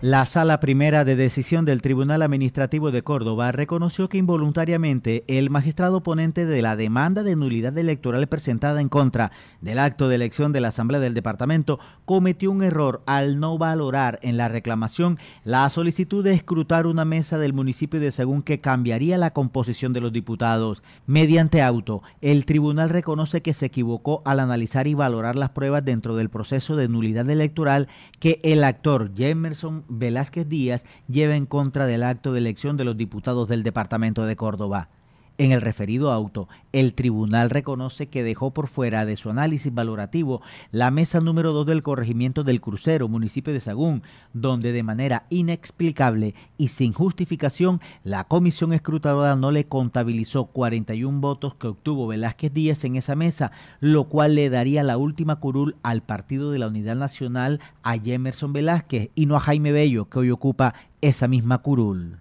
La Sala Primera de Decisión del Tribunal Administrativo de Córdoba reconoció que involuntariamente el magistrado ponente de la demanda de nulidad electoral presentada en contra del acto de elección de la Asamblea del Departamento cometió un error al no valorar en la reclamación la solicitud de escrutar una mesa del municipio de Según que cambiaría la composición de los diputados. Mediante auto, el tribunal reconoce que se equivocó al analizar y valorar las pruebas dentro del proceso de nulidad electoral que el actor Jemerson Velázquez Díaz lleva en contra del acto de elección de los diputados del Departamento de Córdoba. En el referido auto, el tribunal reconoce que dejó por fuera de su análisis valorativo la mesa número 2 del corregimiento del crucero, municipio de Sagún, donde de manera inexplicable y sin justificación la comisión escrutadora no le contabilizó 41 votos que obtuvo Velázquez Díaz en esa mesa, lo cual le daría la última curul al partido de la Unidad Nacional a Emerson Velázquez y no a Jaime Bello, que hoy ocupa esa misma curul.